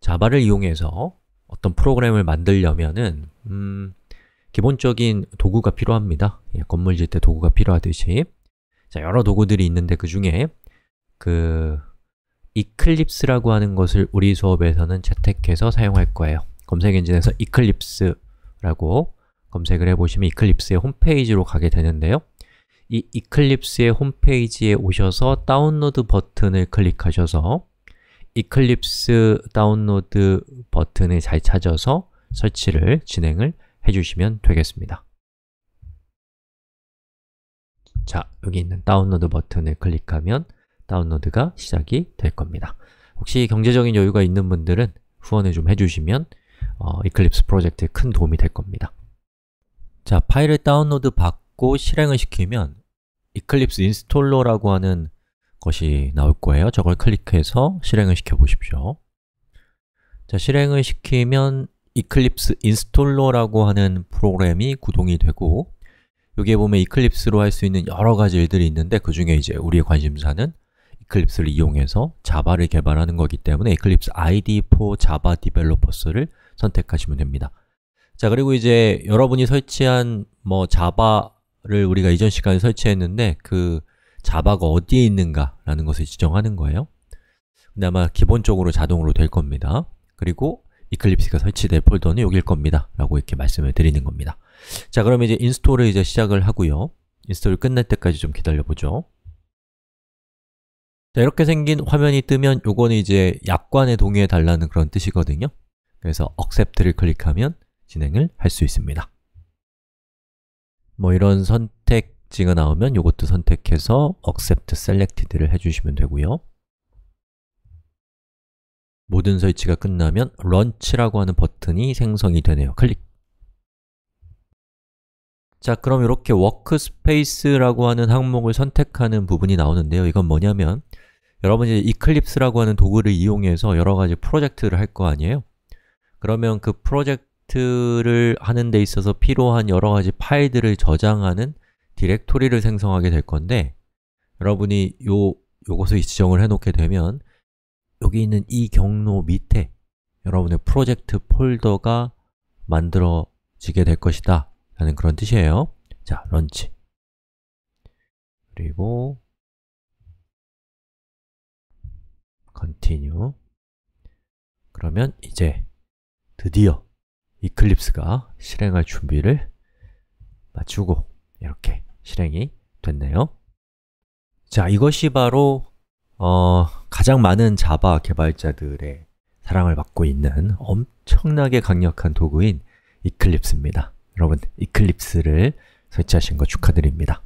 자바를 이용해서 어떤 프로그램을 만들려면은 음, 기본적인 도구가 필요합니다. 예, 건물 짓때 도구가 필요하듯이 자, 여러 도구들이 있는데 그 중에 그 이클립스라고 하는 것을 우리 수업에서는 채택해서 사용할 거예요. 검색 엔진에서 이클립스라고 검색을 해보시면 이클립스의 홈페이지로 가게 되는데요. 이 이클립스의 홈페이지에 오셔서 다운로드 버튼을 클릭하셔서 이클립스 다운로드 버튼을 잘 찾아서 설치를 진행을 해주시면 되겠습니다. 자, 여기 있는 다운로드 버튼을 클릭하면 다운로드가 시작이 될 겁니다. 혹시 경제적인 여유가 있는 분들은 후원을 좀 해주시면 어, 이클립스 프로젝트에 큰 도움이 될 겁니다. 자, 파일을 다운로드 받고 실행을 시키면 이클립스 인스톨러라고 하는 것이 나올 거예요. 저걸 클릭해서 실행을 시켜 보십시오. 자, 실행을 시키면 Eclipse 이클립스 인 l 톨러라고 하는 프로그램이 구동이 되고 여기에 보면 e c l i p s e 로할 수 있는 여러 가지 일들이 있는데 그 중에 이제 우리의 관심사는 e c l i p s e 를 이용해서 자바를 개발하는 거기 때문에 Eclipse ID for Java Developers를 선택하시면 됩니다. 자, 그리고 이제 여러분이 설치한 뭐 자바를 우리가 이전 시간에 설치했는데 그 자바가 어디에 있는가라는 것을 지정하는 거예요. 근데 아마 기본적으로 자동으로 될 겁니다. 그리고 이클립스가 설치될 폴더는 여길 겁니다. 라고 이렇게 말씀을 드리는 겁니다. 자, 그럼 이제 인스톨을 이제 시작을 하고요. 인스톨 끝날 때까지 좀 기다려보죠. 자, 이렇게 생긴 화면이 뜨면 요거는 이제 약관에 동의해 달라는 그런 뜻이거든요. 그래서 accept를 클릭하면 진행을 할 수 있습니다. 뭐 이런 선택 지가 나오면 이것도 선택해서 accept selected를 해주시면 되고요 모든 설치가 끝나면 launch라고 하는 버튼이 생성이 되네요. 클릭! 자, 그럼 이렇게 workspace라고 하는 항목을 선택하는 부분이 나오는데요. 이건 뭐냐면 여러분이 이클립스라고 하는 도구를 이용해서 여러 가지 프로젝트를 할 거 아니에요? 그러면 그 프로젝트를 하는 데 있어서 필요한 여러 가지 파일들을 저장하는 디렉토리를 생성하게 될 건데 여러분이 요, 요것을 지정을 해놓게 되면 여기 있는 이 경로 밑에 여러분의 프로젝트 폴더가 만들어지게 될 것이다 라는 그런 뜻이에요 자, 런치 그리고 continue 그러면 이제 드디어 이클립스가 실행할 준비를 마치고 이렇게 실행이 됐네요 자, 이것이 바로 어, 가장 많은 자바 개발자들의 사랑을 받고 있는 엄청나게 강력한 도구인 이클립스입니다 여러분, 이클립스를 설치하신 거 축하드립니다